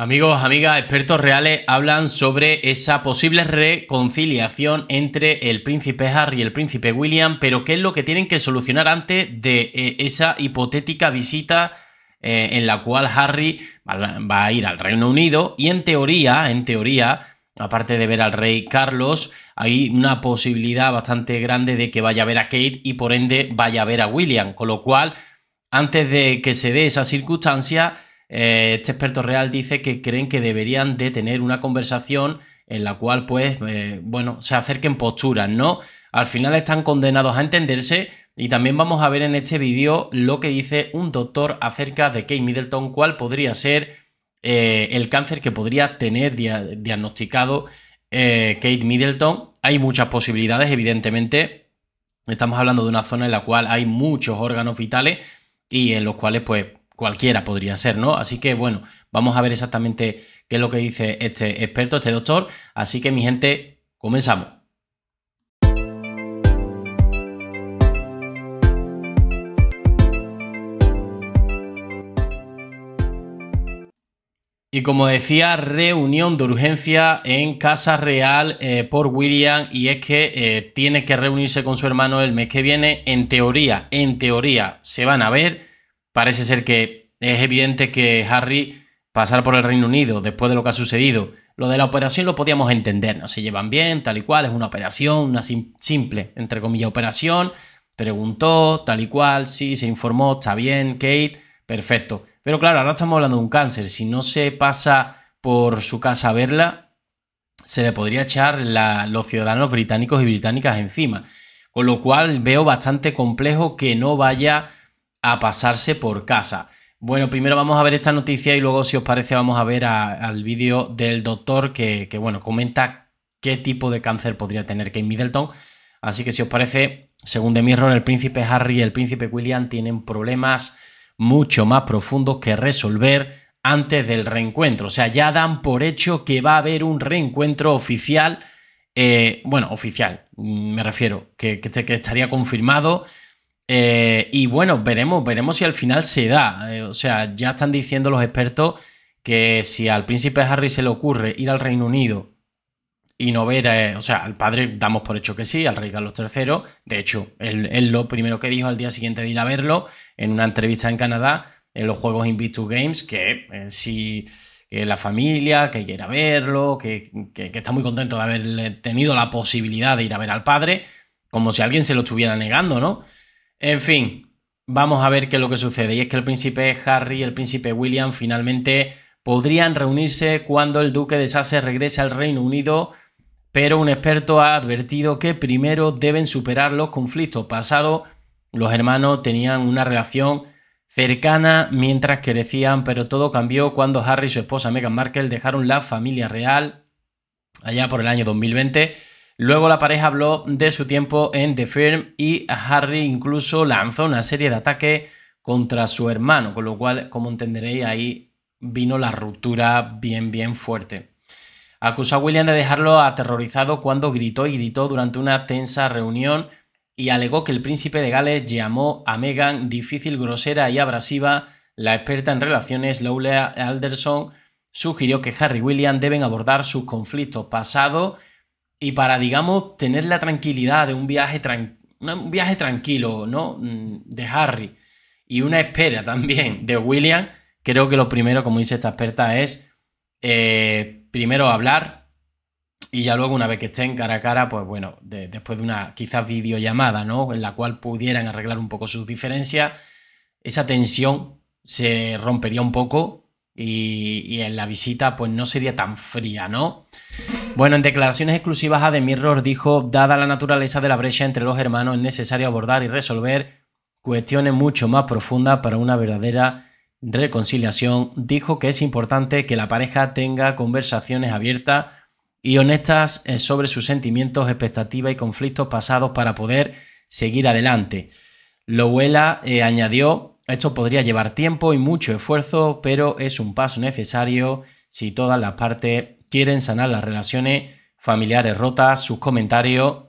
Amigos, amigas, expertos reales hablan sobre esa posible reconciliación entre el príncipe Harry y el príncipe William, pero qué es lo que tienen que solucionar antes de eh, esa hipotética visita eh, en la cual Harry va, va a ir al Reino Unido y en teoría, en teoría, aparte de ver al rey Carlos, hay una posibilidad bastante grande de que vaya a ver a Kate y por ende vaya a ver a William, con lo cual, antes de que se dé esa circunstancia, eh, este experto real dice que creen que deberían de tener una conversación en la cual, pues, eh, bueno, se acerquen posturas, ¿no? Al final están condenados a entenderse y también vamos a ver en este vídeo lo que dice un doctor acerca de Kate Middleton, cuál podría ser eh, el cáncer que podría tener diagnosticado Kate Middleton. Hay muchas posibilidades, evidentemente. Estamos hablando de una zona en la cual hay muchos órganos vitales y en los cuales, pues, cualquiera podría ser, ¿no? Así que bueno, vamos a ver exactamente qué es lo que dice este experto, este doctor. Así que mi gente, comenzamos. Y como decía, reunión de urgencia en Casa Real eh, por William y es que eh, tiene que reunirse con su hermano el mes que viene. En teoría, en teoría, se van a ver. Parece ser que es evidente que Harry pasar por el Reino Unido después de lo que ha sucedido. Lo de la operación lo podíamos entender, no se llevan bien, tal y cual, es una operación, una simple, entre comillas, operación. Preguntó, tal y cual, sí, se informó, está bien, Kate, perfecto. Pero claro, ahora estamos hablando de un cáncer, si no se pasa por su casa a verla, se le podría echar los ciudadanos británicos y británicas encima. Con lo cual veo bastante complejo que no vaya a pasarse por casa. Bueno, primero vamos a ver esta noticia y luego, si os parece, vamos a ver al vídeo del doctor que, bueno, comenta qué tipo de cáncer podría tener Kate Middleton. Así que, si os parece, según The Mirror, el príncipe Harry y el príncipe William tienen problemas mucho más profundos que resolver antes del reencuentro. O sea, ya dan por hecho que va a haber un reencuentro oficial. Eh, bueno, oficial, me refiero, que estaría confirmado eh, y bueno, veremos, veremos si al final se da. Eh, o sea, ya están diciendo los expertos que si al príncipe Harry se le ocurre ir al Reino Unido y no ver, eh, o sea, al padre damos por hecho que sí, al rey Carlos III. De hecho, él, lo primero que dijo al día siguiente de ir a verlo en una entrevista en Canadá, en los Juegos Invictus Games, que si que la familia, que quiera verlo, que, que está muy contento de haber tenido la posibilidad de ir a ver al padre, como si alguien se lo estuviera negando, ¿no? En fin, vamos a ver qué es lo que sucede. Y es que el príncipe Harry y el príncipe William finalmente podrían reunirse cuando el duque de Sussex regrese al Reino Unido, pero un experto ha advertido que primero deben superar los conflictos pasados. Los hermanos tenían una relación cercana mientras crecían, pero todo cambió cuando Harry y su esposa Meghan Markle dejaron la familia real allá por el año 2020 Luego la pareja habló de su tiempo en The Firm y Harry incluso lanzó una serie de ataques contra su hermano, con lo cual, como entenderéis, ahí vino la ruptura bien, bien fuerte. Acusó a William de dejarlo aterrorizado cuando gritó y gritó durante una tensa reunión y alegó que el príncipe de Gales llamó a Meghan difícil, grosera y abrasiva. La experta en relaciones Lola Alderson sugirió que Harry y William deben abordar sus conflictos pasados y para, digamos, tener la tranquilidad de un viaje, un viaje tranquilo, ¿no? Mm, de Harry y una espera también de William, creo que lo primero, como dice esta experta, es eh, primero hablar y ya luego una vez que estén cara a cara, pues bueno, después de una quizás videollamada, ¿no? En la cual pudieran arreglar un poco sus diferencias, esa tensión se rompería un poco y, y en la visita pues no sería tan fría, ¿no? Bueno, en declaraciones exclusivas a The Mirror dijo, dada la naturaleza de la brecha entre los hermanos, es necesario abordar y resolver cuestiones mucho más profundas para una verdadera reconciliación. Dijo que es importante que la pareja tenga conversaciones abiertas y honestas eh, sobre sus sentimientos, expectativas y conflictos pasados para poder seguir adelante. Lowella eh, añadió, esto podría llevar tiempo y mucho esfuerzo, pero es un paso necesario si todas las partes quieren sanar las relaciones familiares rotas, sus comentarios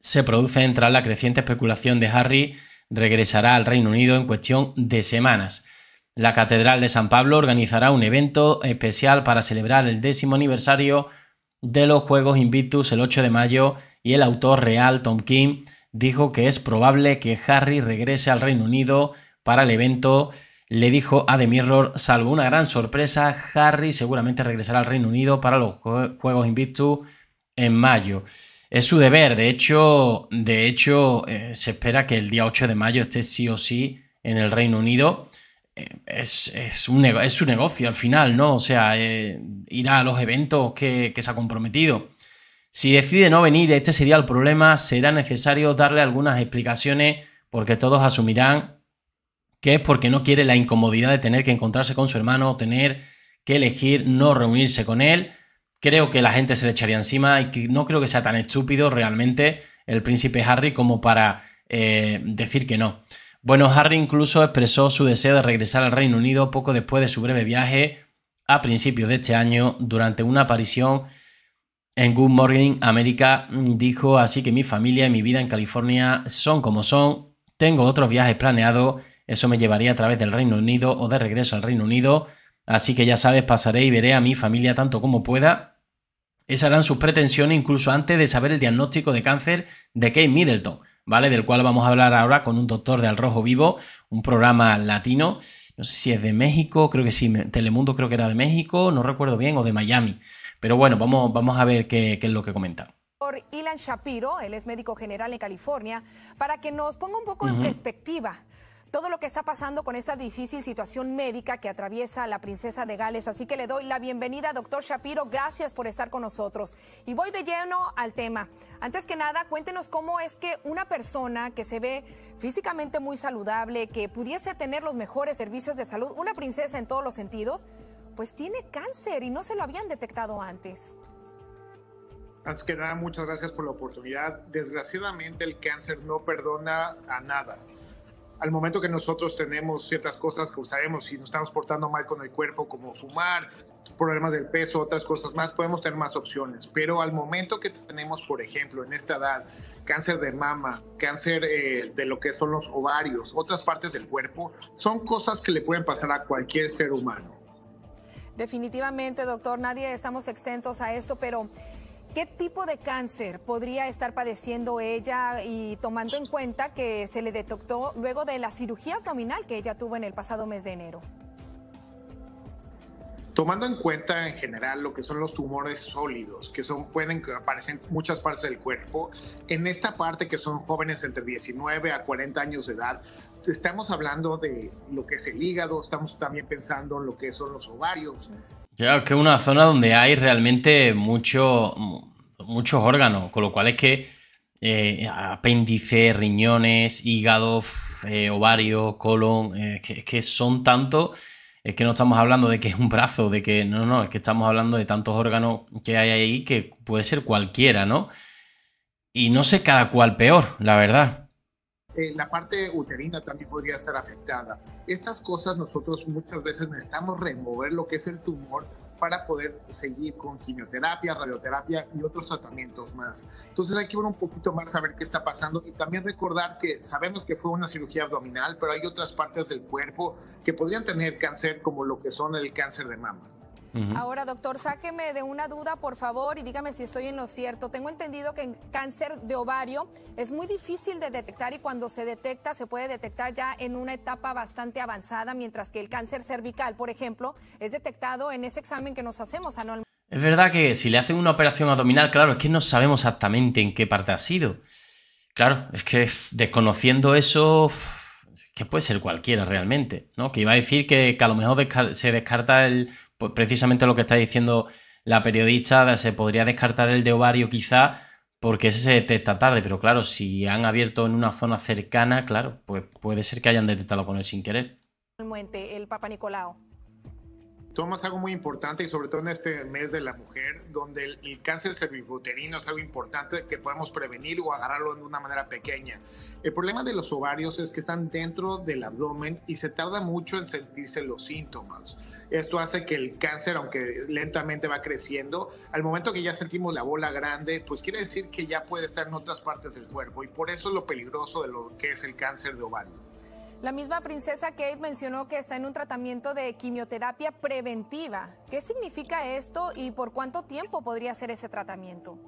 se producen tras la creciente especulación de Harry regresará al Reino Unido en cuestión de semanas. La Catedral de San Pablo organizará un evento especial para celebrar el décimo aniversario de los Juegos Invictus el 8 de mayo y el autor real Tom King dijo que es probable que Harry regrese al Reino Unido para el evento le dijo a ah, The Mirror, salvo una gran sorpresa, Harry seguramente regresará al Reino Unido para los Juegos Invictus en mayo. Es su deber, de hecho, de hecho eh, se espera que el día 8 de mayo esté sí o sí en el Reino Unido. Eh, es, un es, su negocio al final, ¿no? O sea, eh, irá a los eventos que, que se ha comprometido. Si decide no venir, este sería el problema, será necesario darle algunas explicaciones porque todos asumirán que es porque no quiere la incomodidad de tener que encontrarse con su hermano, tener que elegir no reunirse con él. Creo que la gente se le echaría encima y no creo que sea tan estúpido realmente el príncipe Harry como para eh, decir que no. Bueno, Harry incluso expresó su deseo de regresar al Reino Unido poco después de su breve viaje a principios de este año durante una aparición en Good Morning America dijo así que mi familia y mi vida en California son como son, tengo otros viajes planeados eso me llevaría a través del Reino Unido o de regreso al Reino Unido. Así que ya sabes, pasaré y veré a mi familia tanto como pueda. Esas eran sus pretensiones incluso antes de saber el diagnóstico de cáncer de Kate Middleton, ¿vale? Del cual vamos a hablar ahora con un doctor de Al Rojo Vivo, un programa latino. No sé si es de México, creo que sí, Telemundo creo que era de México, no recuerdo bien, o de Miami. Pero bueno, vamos, vamos a ver qué, es lo que por Ilan Shapiro, él es médico general en California, para que nos ponga un poco en perspectiva todo lo que está pasando con esta difícil situación médica que atraviesa la princesa de Gales. Así que le doy la bienvenida, doctor Shapiro. Gracias por estar con nosotros. Y voy de lleno al tema. Antes que nada, cuéntenos cómo es que una persona que se ve físicamente muy saludable, que pudiese tener los mejores servicios de salud, una princesa en todos los sentidos, pues tiene cáncer y no se lo habían detectado antes. Antes que nada, muchas gracias por la oportunidad. Desgraciadamente el cáncer no perdona a nada al momento que nosotros tenemos ciertas cosas que sabemos si nos estamos portando mal con el cuerpo, como fumar, problemas del peso, otras cosas más, podemos tener más opciones. Pero al momento que tenemos, por ejemplo, en esta edad, cáncer de mama, cáncer eh, de lo que son los ovarios, otras partes del cuerpo, son cosas que le pueden pasar a cualquier ser humano. Definitivamente, doctor, nadie estamos exentos a esto, pero ¿Qué tipo de cáncer podría estar padeciendo ella y tomando en cuenta que se le detectó luego de la cirugía abdominal que ella tuvo en el pasado mes de enero? Tomando en cuenta en general lo que son los tumores sólidos, que son, pueden aparecer en muchas partes del cuerpo, en esta parte que son jóvenes entre 19 a 40 años de edad, estamos hablando de lo que es el hígado, estamos también pensando en lo que son los ovarios, ya que es una zona donde hay realmente mucho, muchos órganos, con lo cual es que eh, apéndice, riñones, hígado, eh, ovario, colon, eh, que, es, que, son tantos, es que no estamos hablando de que es un brazo, de que no, no, es que estamos hablando de tantos órganos que hay ahí que puede ser cualquiera, ¿no? Y no sé cada cual peor, la verdad. Eh, la parte uterina también podría estar afectada. Estas cosas nosotros muchas veces necesitamos remover lo que es el tumor para poder seguir con quimioterapia, radioterapia y otros tratamientos más. Entonces hay que ver un poquito más a qué está pasando y también recordar que sabemos que fue una cirugía abdominal, pero hay otras partes del cuerpo que podrían tener cáncer como lo que son el cáncer de mama. Ahora, doctor, sáqueme de una duda, por favor, y dígame si estoy en lo cierto. Tengo entendido que en cáncer de ovario es muy difícil de detectar y cuando se detecta se puede detectar ya en una etapa bastante avanzada, mientras que el cáncer cervical, por ejemplo, es detectado en ese examen que nos hacemos anualmente. Es verdad que si le hacen una operación abdominal, claro, es que no sabemos exactamente en qué parte ha sido. Claro, es que desconociendo eso, que puede ser cualquiera realmente, ¿no? Que iba a decir que, a lo mejor se descarta el pues precisamente lo que está diciendo la periodista, se podría descartar el de ovario quizá porque ese se detecta tarde, pero claro, si han abierto en una zona cercana, claro, pues puede ser que hayan detectado con él sin querer. El Papa Nicolau. algo muy importante y sobre todo en este mes de la mujer, donde el, cáncer cervicuterino es algo importante que podemos prevenir o agarrarlo de una manera pequeña. El problema de los ovarios es que están dentro del abdomen y se tarda mucho en sentirse los síntomas. Esto hace que el cáncer, aunque lentamente va creciendo, al momento que ya sentimos la bola grande, pues quiere decir que ya puede estar en otras partes del cuerpo y por eso es lo peligroso de lo que es el cáncer de ovario. La misma princesa Kate mencionó que está en un tratamiento de quimioterapia preventiva. ¿Qué significa esto y por cuánto tiempo podría ser ese tratamiento?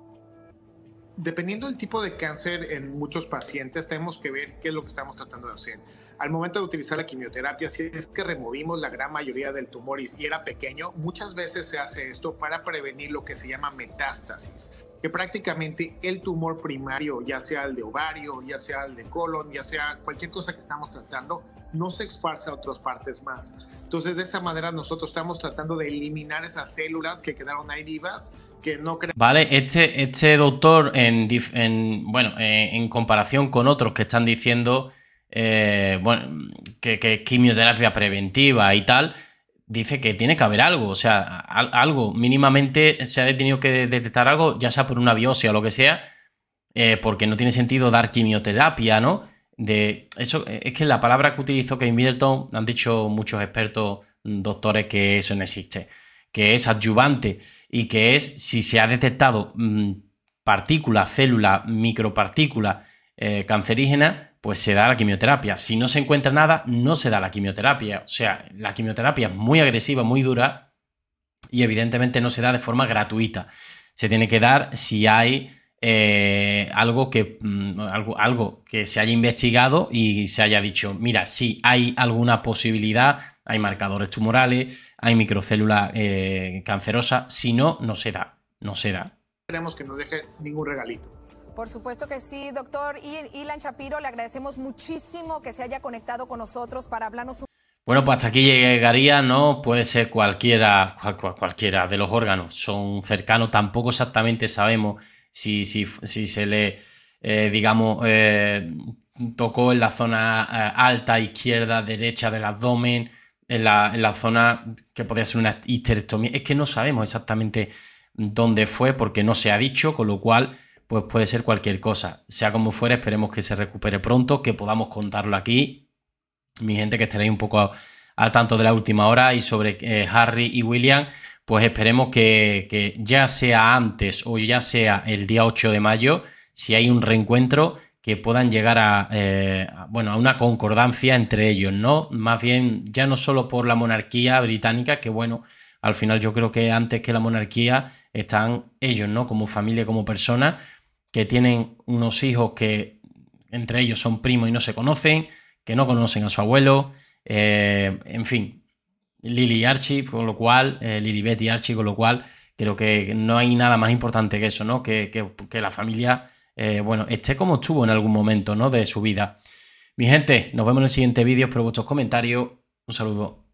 dependiendo del tipo de cáncer en muchos pacientes, tenemos que ver qué es lo que estamos tratando de hacer. Al momento de utilizar la quimioterapia, si es que removimos la gran mayoría del tumor y, era pequeño, muchas veces se hace esto para prevenir lo que se llama metástasis que prácticamente el tumor primario, ya sea el de ovario, ya sea el de colon, ya sea cualquier cosa que estamos tratando, no se esparce a otras partes más. Entonces, de esa manera nosotros estamos tratando de eliminar esas células que quedaron ahí vivas no Vale, este, este, doctor, en, bueno, eh, en comparación con otros que están diciendo eh, que, quimioterapia preventiva y tal, dice que tiene que haber algo, o sea, algo, mínimamente se ha tenido que detectar algo, ya sea por una biopsia o lo que sea, eh, porque no tiene sentido dar quimioterapia, ¿no? De eso es que la palabra que utilizó que Middleton han dicho muchos expertos, doctores, que eso no existe que es adyuvante y que es si se ha detectado mm, partícula, célula, micropartícula eh, cancerígena, pues se da la quimioterapia. Si no se encuentra nada, no se da la quimioterapia. O sea, la quimioterapia es muy agresiva, muy dura y evidentemente no se da de forma gratuita. Se tiene que dar si hay eh, algo, que, mm, algo, algo que se haya investigado y se haya dicho, mira, sí hay alguna posibilidad, hay marcadores tumorales, hay microcélulas eh, cancerosas, si no, no se da, no se da. Queremos que no deje ningún regalito. Por supuesto que sí, doctor. Y Ilan Shapiro, le agradecemos muchísimo que se haya conectado con nosotros para hablarnos. Bueno, pues hasta aquí llegaría, ¿no? Puede ser cualquiera, cualquiera de los órganos. Son cercanos, tampoco exactamente sabemos si, se le, eh, digamos, eh, tocó en la zona eh, alta, izquierda, derecha del abdomen, en la, en la zona que podría ser una histerectomía. Es que no sabemos exactamente dónde fue porque no se ha dicho, con lo cual pues puede ser cualquier cosa. Sea como fuera, esperemos que se recupere pronto, que podamos contarlo aquí. Mi gente que estaréis un poco al tanto de la última hora y sobre eh, Harry y William, pues esperemos que, ya sea antes o ya sea el día 8 de mayo, si hay un reencuentro, que puedan llegar eh, a, bueno, a una concordancia entre ellos, ¿no? Más bien, ya no solo por la monarquía británica, que bueno, al final yo creo que antes que la monarquía están ellos, ¿no? Como familia, como persona que tienen unos hijos que entre ellos son primos y no se conocen, que no conocen a su abuelo, eh, en fin, Lili y Archie, con lo cual, eh, Lili Betty y Archie, con lo cual, creo que no hay nada más importante que eso, ¿no? Que, la familia, eh, bueno, esté como estuvo en algún momento, ¿no? De su vida. Mi gente, nos vemos en el siguiente vídeo, espero vuestros comentarios. Un saludo.